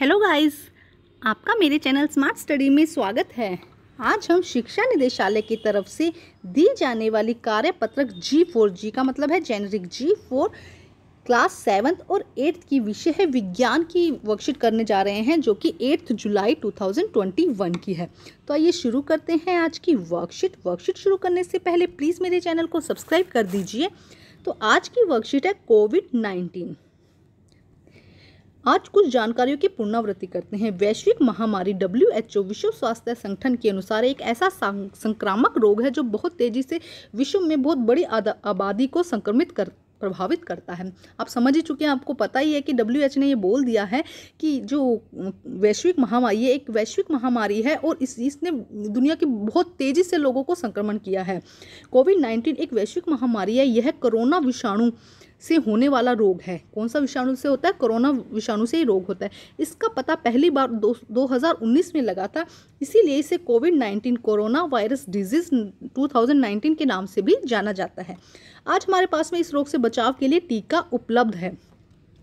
hello guys आपका मेरे channel smart study में स्वागत है आज हम शिक्षा निदेशालय की तरफ से दी जाने वाली कार्य पत्रक जी फोर जी का मतलब है generic G four class seventh और एट्थ की विषय है विज्ञान की वर्कशीट करने जा रहे हैं जो कि एट्थ जुलाई 2021 की है तो आइए शुरू करते हैं आज की वर्कशीट वर्कशीट शुरू करने से पहले प्लीज़ मेरे चैनल को सब्सक्राइब कर दीजिए तो आज की वर्कशीट है कोविड नाइन्टीन आज कुछ जानकारियों की पुनरावृत्ति करते हैं वैश्विक महामारी डब्ल्यू एच ओ विश्व स्वास्थ्य संगठन के अनुसार एक ऐसा संक्रामक रोग है जो बहुत तेजी से विश्व में बहुत बड़ी आबादी को संक्रमित कर प्रभावित करता है आप समझ ही चुके हैं आपको पता ही है कि डब्ल्यू एच ने ये बोल दिया है कि जो वैश्विक महामारी ये एक वैश्विक महामारी है और इस इसने दुनिया की बहुत तेज़ी से लोगों को संक्रमण किया है कोविड नाइन्टीन एक वैश्विक महामारी है यह कोरोना विषाणु से होने वाला रोग है कौन सा विषाणु से होता है कोरोना विषाणु से ही रोग होता है इसका पता पहली बार दो, 2019 में लगा था इसीलिए इसे COVID nineteen corona virus disease 2019 के नाम से भी जाना जाता है आज हमारे पास में इस रोग से बचाव के लिए टीका उपलब्ध है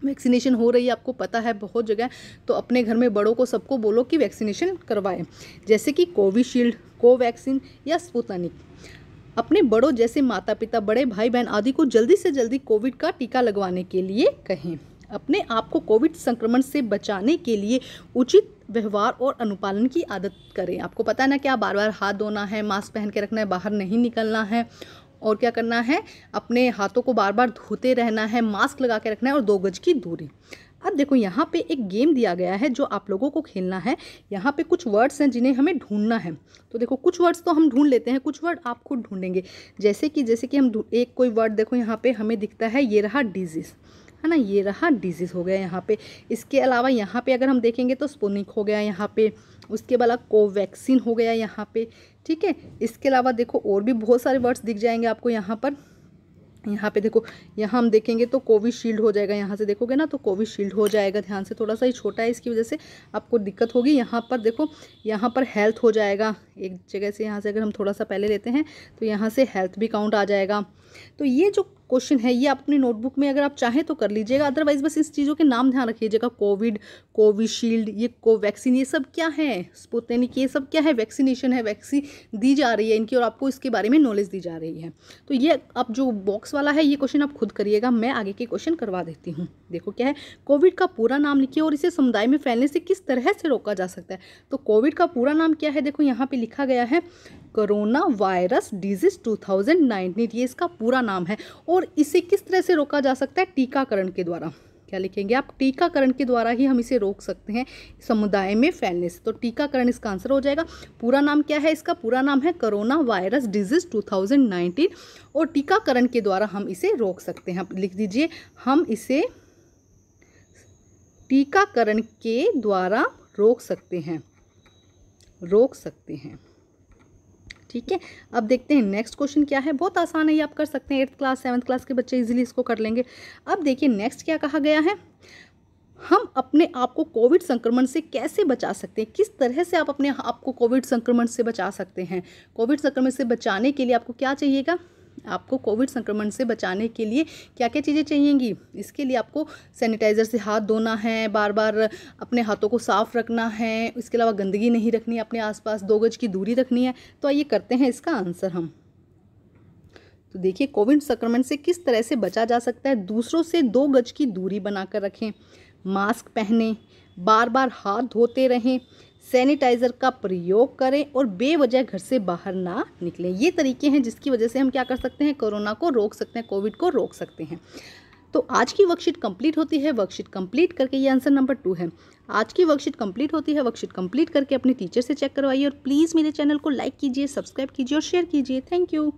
वैक्सीनेशन हो रही है आपको पता है बहुत जगह तो अपने घर में बड़ों को सबको बोलो कि वैक्सीनेशन करवाएं जैसे कि कोविशील्ड कोवैक्सीन या स्पुतनिक अपने बड़ों जैसे माता पिता बड़े भाई बहन आदि को जल्दी से जल्दी कोविड का टीका लगवाने के लिए कहें अपने आप को कोविड संक्रमण से बचाने के लिए उचित व्यवहार और अनुपालन की आदत करें आपको पता है ना कि आप बार बार हाथ धोना है मास्क पहन के रखना है बाहर नहीं निकलना है और क्या करना है अपने हाथों को बार बार धोते रहना है मास्क लगा के रखना है और दो गज की दूरी अब देखो यहाँ पे एक गेम दिया गया है जो आप लोगों को खेलना है यहाँ पे कुछ वर्ड्स हैं जिन्हें हमें ढूंढना है तो देखो कुछ वर्ड्स तो हम ढूंढ लेते हैं कुछ वर्ड आप खुद ढूंढेंगे जैसे कि जैसे कि हम एक कोई वर्ड देखो यहाँ पे हमें दिखता है ये रहा डिजीज़ है ना ये रहा डिजीज़ हो गया यहाँ पे इसके अलावा यहाँ पे अगर हम देखेंगे तो स्पोनिक हो गया यहाँ पे उसके बाद कोवैक्सीन हो गया यहाँ पे ठीक है इसके अलावा देखो और भी बहुत सारे वर्ड्स दिख जाएंगे आपको यहाँ पर यहाँ पे देखो यहाँ हम देखेंगे तो कोविशील्ड हो जाएगा यहाँ से देखोगे ना तो कोविशील्ड हो जाएगा ध्यान से थोड़ा सा ही छोटा है इसकी वजह से आपको दिक्कत होगी यहाँ पर देखो यहाँ पर हेल्थ हो जाएगा एक जगह से यहाँ से अगर हम थोड़ा सा पहले लेते हैं तो यहाँ से हेल्थ भी काउंट आ जाएगा तो ये जो क्वेश्चन है ये अपनी नोटबुक में अगर आप चाहें तो कर लीजिएगा अदरवाइज बस इस चीज़ों के नाम ध्यान रखिएगा कोविड कोविशील्ड ये कोवैक्सीन ये सब क्या है स्पुतनिक ये सब क्या है वैक्सीनेशन है वैक्सीन दी जा रही है इनकी और आपको इसके बारे में नॉलेज दी जा रही है तो ये अब जो बॉक्स वाला है ये क्वेश्चन आप खुद करिएगा मैं आगे के क्वेश्चन करवा देती हूँ देखो क्या है कोविड का पूरा नाम लिखिए और इसे समुदाय में फैलने से किस तरह से रोका जा सकता है तो कोविड का पूरा नाम क्या है देखो यहाँ पर लिखा गया है कोरोना वायरस डिजीज 2019 ये इसका पूरा नाम है और इसे किस तरह से रोका जा सकता है टीकाकरण के द्वारा क्या लिखेंगे आप टीकाकरण के द्वारा ही हम इसे रोक सकते हैं समुदाय में फैलने से तो टीकाकरण इसका आंसर हो जाएगा पूरा नाम क्या है इसका पूरा नाम है कोरोना वायरस डिजीज 2019 और टीकाकरण के द्वारा हम इसे रोक सकते हैं आप लिख दीजिए हम इसे टीकाकरण के द्वारा रोक सकते हैं रोक सकते हैं ठीक है अब देखते हैं नेक्स्ट क्वेश्चन क्या है बहुत आसान है ये आप कर सकते हैं एट्थ क्लास सेवन्थ क्लास के बच्चे इजीली इसको कर लेंगे अब देखिए नेक्स्ट क्या कहा गया है हम अपने आप को कोविड संक्रमण से कैसे बचा सकते हैं किस तरह से आप अपने आप को कोविड संक्रमण से बचा सकते हैं कोविड संक्रमण से बचाने के लिए आपको क्या चाहिएगा आपको कोविड संक्रमण से बचाने के लिए क्या क्या चीज़ें चाहिएगी इसके लिए आपको सैनिटाइज़र से हाथ धोना है बार बार अपने हाथों को साफ़ रखना है इसके अलावा गंदगी नहीं रखनी अपने आसपास दो गज की दूरी रखनी है तो आइए करते हैं इसका आंसर हम तो देखिए कोविड संक्रमण से किस तरह से बचा जा सकता है दूसरों से दो गज की दूरी बनाकर रखें मास्क पहने बार बार हाथ धोते रहें सैनिटाइज़र का प्रयोग करें और बेवजह घर से बाहर ना निकलें ये तरीके हैं जिसकी वजह से हम क्या कर सकते हैं कोरोना को रोक सकते हैं कोविड को रोक सकते हैं तो आज की वर्कशीट कंप्लीट होती है वर्कशीट कंप्लीट करके ये आंसर नंबर टू है आज की वर्कशीट कंप्लीट होती है वर्कशीट कंप्लीट करके अपने टीचर से चेक करवाइए और प्लीज़ मेरे चैनल को लाइक कीजिए सब्सक्राइब कीजिए और शेयर कीजिए थैंक यू